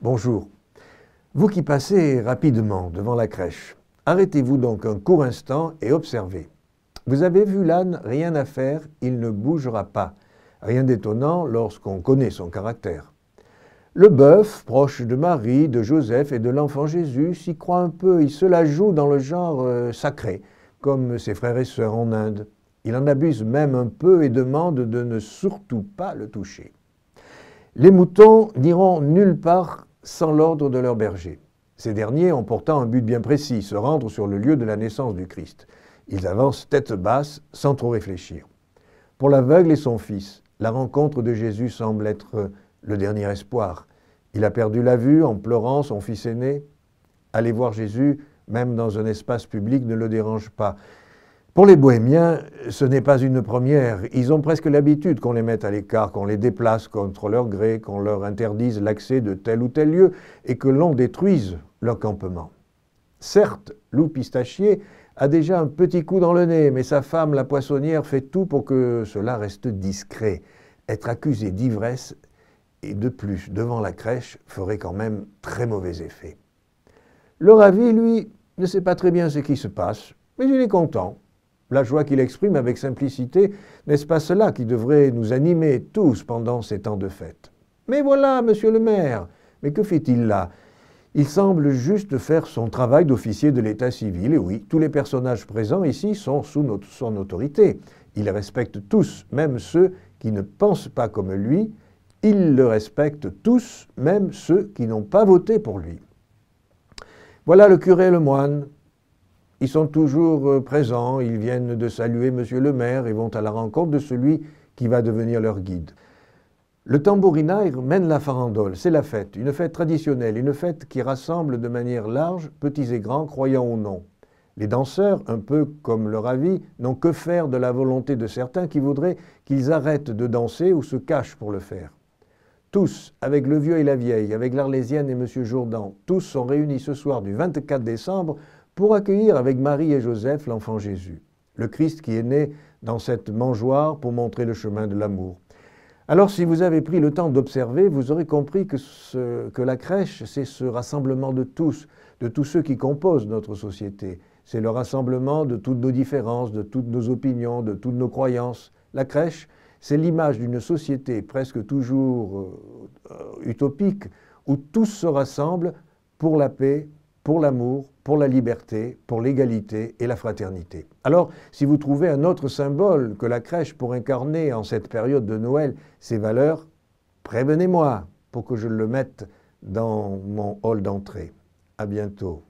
Bonjour. Vous qui passez rapidement devant la crèche, arrêtez-vous donc un court instant et observez. Vous avez vu l'âne, rien à faire, il ne bougera pas. Rien d'étonnant lorsqu'on connaît son caractère. Le bœuf, proche de Marie, de Joseph et de l'enfant Jésus, s'y croit un peu, il se la joue dans le genre euh, sacré, comme ses frères et sœurs en Inde. Il en abuse même un peu et demande de ne surtout pas le toucher. Les moutons n'iront nulle part sans l'ordre de leur berger, Ces derniers ont pourtant un but bien précis, se rendre sur le lieu de la naissance du Christ. Ils avancent tête basse, sans trop réfléchir. Pour l'aveugle et son fils, la rencontre de Jésus semble être le dernier espoir. Il a perdu la vue en pleurant son fils aîné. Aller voir Jésus, même dans un espace public, ne le dérange pas. Pour les bohémiens, ce n'est pas une première. Ils ont presque l'habitude qu'on les mette à l'écart, qu'on les déplace contre leur gré, qu'on leur interdise l'accès de tel ou tel lieu et que l'on détruise leur campement. Certes, Loup Pistachier a déjà un petit coup dans le nez, mais sa femme, la poissonnière, fait tout pour que cela reste discret. Être accusé d'ivresse et de plus devant la crèche ferait quand même très mauvais effet. Le ravi, lui, ne sait pas très bien ce qui se passe, mais il est content la joie qu'il exprime avec simplicité, n'est-ce pas cela qui devrait nous animer tous pendant ces temps de fête Mais voilà, monsieur le maire Mais que fait-il là Il semble juste faire son travail d'officier de l'état civil, et oui, tous les personnages présents ici sont sous son autorité. Il respecte tous, même ceux qui ne pensent pas comme lui, il le respecte tous, même ceux qui n'ont pas voté pour lui. Voilà le curé et le moine, ils sont toujours euh, présents, ils viennent de saluer Monsieur le maire et vont à la rencontre de celui qui va devenir leur guide. Le tambourinaire mène la farandole, c'est la fête, une fête traditionnelle, une fête qui rassemble de manière large petits et grands, croyants ou non. Les danseurs, un peu comme leur avis, n'ont que faire de la volonté de certains qui voudraient qu'ils arrêtent de danser ou se cachent pour le faire. Tous, avec le vieux et la vieille, avec l'Arlésienne et M. Jourdan, tous sont réunis ce soir du 24 décembre pour accueillir avec Marie et Joseph l'enfant Jésus, le Christ qui est né dans cette mangeoire pour montrer le chemin de l'amour. Alors si vous avez pris le temps d'observer, vous aurez compris que, la crèche, c'est ce rassemblement de tous, de tous ceux qui composent notre société. C'est le rassemblement de toutes nos différences, de toutes nos opinions, de toutes nos croyances. La crèche, c'est l'image d'une société presque toujours euh, utopique où tous se rassemblent pour la paix, pour l'amour, pour la liberté, pour l'égalité et la fraternité. Alors, si vous trouvez un autre symbole que la crèche pour incarner en cette période de Noël ces valeurs, prévenez-moi pour que je le mette dans mon hall d'entrée. À bientôt.